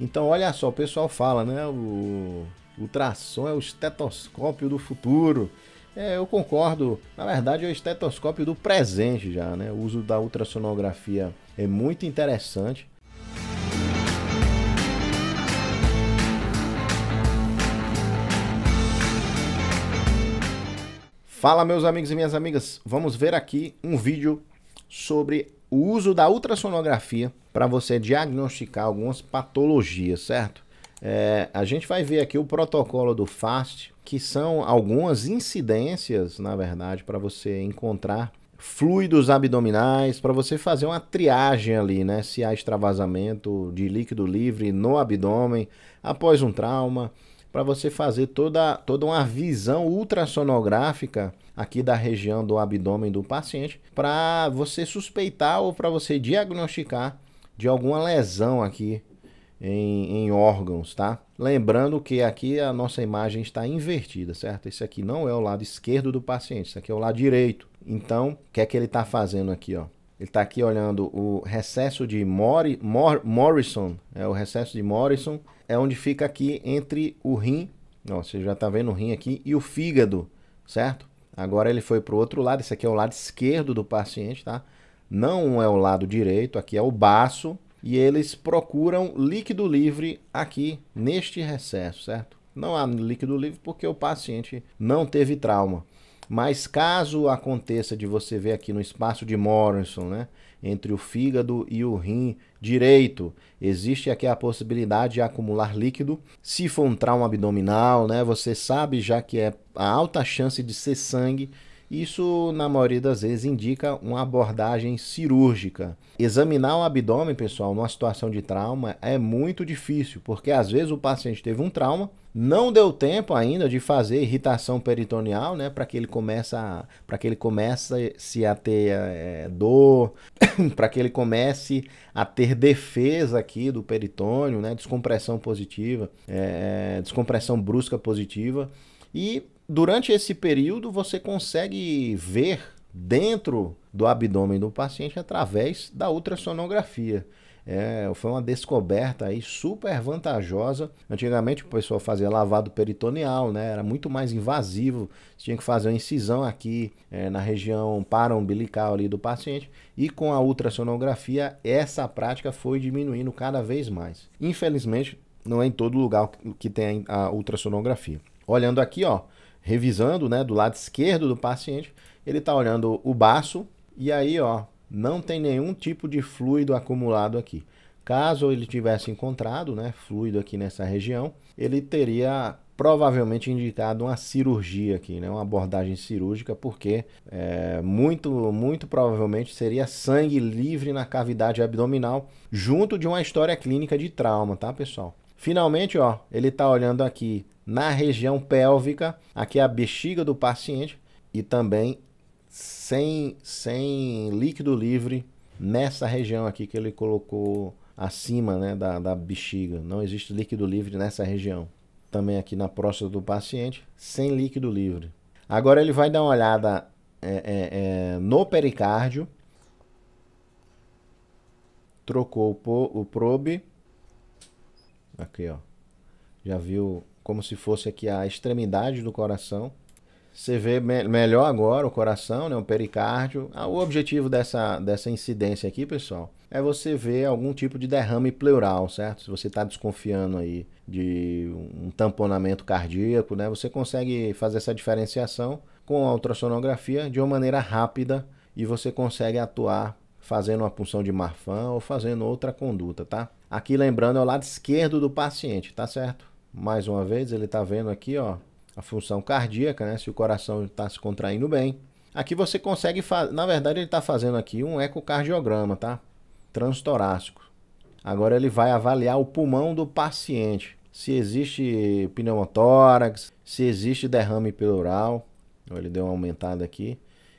Então, olha só, o pessoal fala, né? O ultrassom é o estetoscópio do futuro. É, eu concordo. Na verdade, é o estetoscópio do presente já, né? O uso da ultrassonografia é muito interessante. Fala, meus amigos e minhas amigas. Vamos ver aqui um vídeo sobre o uso da ultrassonografia para você diagnosticar algumas patologias, certo? É, a gente vai ver aqui o protocolo do FAST, que são algumas incidências, na verdade, para você encontrar fluidos abdominais, para você fazer uma triagem ali, né? Se há extravasamento de líquido livre no abdômen após um trauma, para você fazer toda, toda uma visão ultrassonográfica aqui da região do abdômen do paciente, para você suspeitar ou para você diagnosticar de alguma lesão aqui em, em, órgãos, tá? Lembrando que aqui a nossa imagem está invertida, certo? Esse aqui não é o lado esquerdo do paciente, esse aqui é o lado direito. Então, o que é que ele está fazendo aqui, ó? Ele está aqui olhando o recesso de Mori, Mor, Morrison, é o recesso de Morrison, é onde fica aqui entre o rim, ó, você já está vendo o rim aqui, e o fígado, certo? Agora ele foi para o outro lado, esse aqui é o lado esquerdo do paciente, tá? não é o lado direito, aqui é o baço, e eles procuram líquido livre aqui neste recesso, certo? Não há líquido livre porque o paciente não teve trauma. Mas caso aconteça de você ver aqui no espaço de Morrison, né, entre o fígado e o rim direito, existe aqui a possibilidade de acumular líquido. Se for um trauma abdominal, né, você sabe já que é a alta chance de ser sangue, isso, na maioria das vezes, indica uma abordagem cirúrgica. Examinar o abdômen, pessoal, numa situação de trauma é muito difícil, porque às vezes o paciente teve um trauma, não deu tempo ainda de fazer irritação peritoneal, né, para que ele a, para que ele comece se a ter é, dor, para que ele comece a ter defesa aqui do peritônio, né, descompressão positiva, é, descompressão brusca positiva e durante esse período você consegue ver dentro do abdômen do paciente através da ultrassonografia. É, foi uma descoberta aí super vantajosa. Antigamente o pessoal fazia lavado peritoneal, né? Era muito mais invasivo. Você tinha que fazer uma incisão aqui é, na região paraumbilical ali do paciente. E com a ultrassonografia essa prática foi diminuindo cada vez mais. Infelizmente não é em todo lugar que tem a ultrassonografia. Olhando aqui, ó, revisando, né, do lado esquerdo do paciente, ele está olhando o baço e aí, ó, não tem nenhum tipo de fluido acumulado aqui. Caso ele tivesse encontrado, né, fluido aqui nessa região, ele teria provavelmente indicado uma cirurgia aqui, né, uma abordagem cirúrgica, porque é, muito, muito provavelmente seria sangue livre na cavidade abdominal, junto de uma história clínica de trauma, tá, pessoal? Finalmente, ó, ele está olhando aqui na região pélvica, aqui é a bexiga do paciente e também sem, sem líquido livre nessa região aqui que ele colocou acima né, da, da bexiga. Não existe líquido livre nessa região. Também aqui na próstata do paciente, sem líquido livre. Agora ele vai dar uma olhada é, é, é, no pericárdio. Trocou o, o probe Aqui, ó. Já viu como se fosse aqui a extremidade do coração. Você vê me melhor agora o coração, né, o pericárdio. Ah, o objetivo dessa, dessa incidência aqui, pessoal, é você ver algum tipo de derrame pleural, certo? Se você está desconfiando aí de um tamponamento cardíaco, né, você consegue fazer essa diferenciação com a ultrassonografia de uma maneira rápida e você consegue atuar fazendo uma punção de marfan ou fazendo outra conduta, tá? Aqui, lembrando, é o lado esquerdo do paciente, tá certo? Mais uma vez, ele está vendo aqui, ó, a função cardíaca, né? Se o coração está se contraindo bem. Aqui você consegue fazer, na verdade, ele está fazendo aqui um ecocardiograma, tá? Transtorácico. Agora ele vai avaliar o pulmão do paciente, se existe pneumotórax, se existe derrame pleural. Ele deu uma aumentada aqui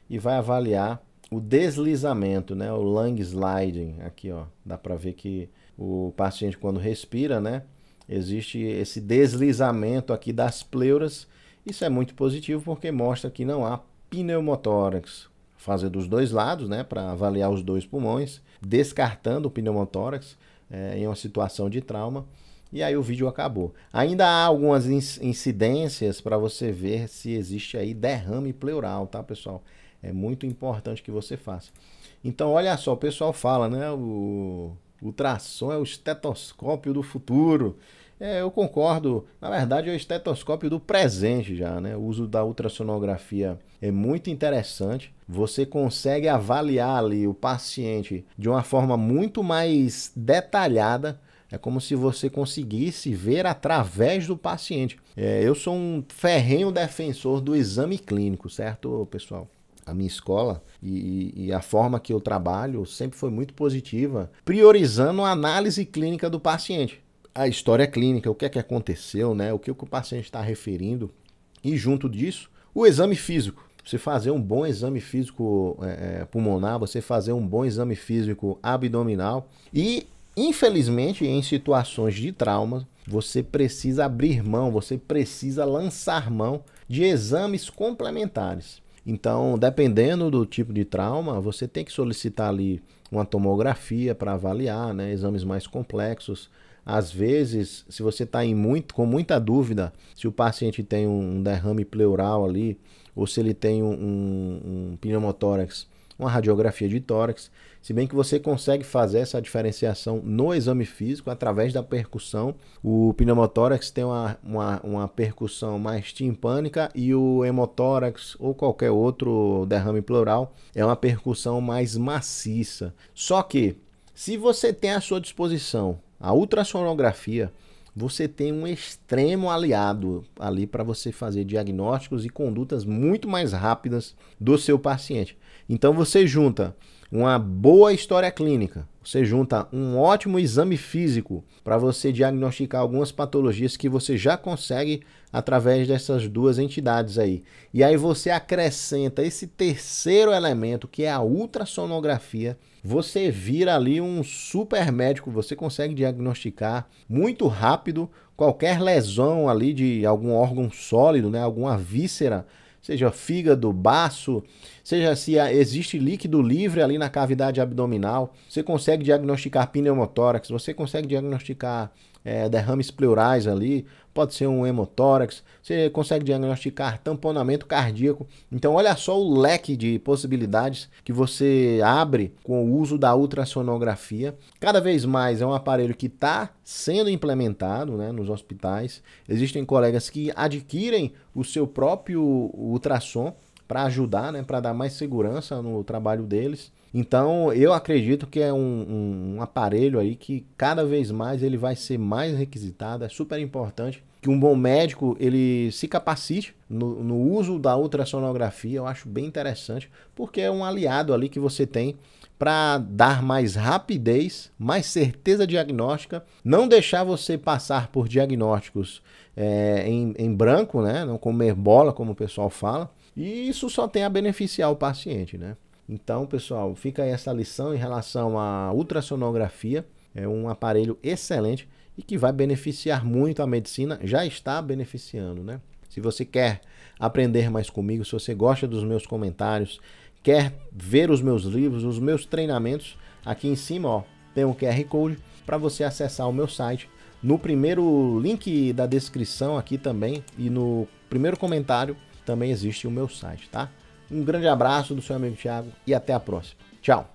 e vai avaliar o deslizamento, né? O lung sliding aqui, ó. Dá para ver que o paciente quando respira, né? Existe esse deslizamento aqui das pleuras. Isso é muito positivo porque mostra que não há pneumotórax. Fazer dos dois lados, né, para avaliar os dois pulmões, descartando o pneumotórax é, em uma situação de trauma. E aí o vídeo acabou. Ainda há algumas incidências para você ver se existe aí derrame pleural, tá, pessoal? É muito importante que você faça. Então, olha só, o pessoal fala, né? O Ultrassom é o estetoscópio do futuro. É, eu concordo. Na verdade, é o estetoscópio do presente já, né? O uso da ultrassonografia é muito interessante. Você consegue avaliar ali o paciente de uma forma muito mais detalhada. É como se você conseguisse ver através do paciente. É, eu sou um ferrenho defensor do exame clínico, certo, pessoal? a minha escola e, e, a forma que eu trabalho sempre foi muito positiva, priorizando a análise clínica do paciente. A história clínica, o que é que aconteceu, né? o que, é que o paciente está referindo, e junto disso, o exame físico. Você fazer um bom exame físico é, é, pulmonar, você fazer um bom exame físico abdominal. E, infelizmente, em situações de trauma, você precisa abrir mão, você precisa lançar mão de exames complementares. Então, dependendo do tipo de trauma, você tem que solicitar ali uma tomografia para avaliar, né, exames mais complexos. Às vezes, se você está muito, com muita dúvida se o paciente tem um derrame pleural ali ou se ele tem um, um, um pneumotórax uma radiografia de tórax, se bem que você consegue fazer essa diferenciação no exame físico através da percussão. O pneumotórax tem uma, uma, uma percussão mais timpânica e o hemotórax ou qualquer outro derrame pleural é uma percussão mais maciça. Só que, se você tem à sua disposição a ultrassonografia, você tem um extremo aliado ali para você fazer diagnósticos e condutas muito mais rápidas do seu paciente. Então você junta uma boa história clínica, você junta um ótimo exame físico para você diagnosticar algumas patologias que você já consegue através dessas duas entidades aí. E aí você acrescenta esse terceiro elemento, que é a ultrassonografia. Você vira ali um super médico, você consegue diagnosticar muito rápido qualquer lesão ali de algum órgão sólido, né, alguma víscera seja fígado, baço, seja se existe líquido livre ali na cavidade abdominal, você consegue diagnosticar pneumotórax, você consegue diagnosticar é, derrames pleurais ali, pode ser um hemotórax, você consegue diagnosticar tamponamento cardíaco. Então, olha só o leque de possibilidades que você abre com o uso da ultrassonografia. Cada vez mais é um aparelho que está sendo implementado né, nos hospitais. Existem colegas que adquirem o seu próprio ultrassom para ajudar, né, para dar mais segurança no trabalho deles. Então, eu acredito que é um, um, um aparelho aí que cada vez mais ele vai ser mais requisitado, é super importante que um bom médico ele se capacite no, no, uso da ultrassonografia, eu acho bem interessante, porque é um aliado ali que você tem para dar mais rapidez, mais certeza diagnóstica, não deixar você passar por diagnósticos é, em, em branco, né? não comer bola, como o pessoal fala, e isso só tem a beneficiar o paciente. Né? Então, pessoal, fica aí essa lição em relação à ultrassonografia. É um aparelho excelente e que vai beneficiar muito a medicina, já está beneficiando, né? Se você quer aprender mais comigo, se você gosta dos meus comentários, quer ver os meus livros, os meus treinamentos, aqui em cima, ó, tem um QR Code para você acessar o meu site. No primeiro link da descrição aqui também e no primeiro comentário também existe o meu site, tá? Um grande abraço do seu amigo Thiago e até a próxima. Tchau.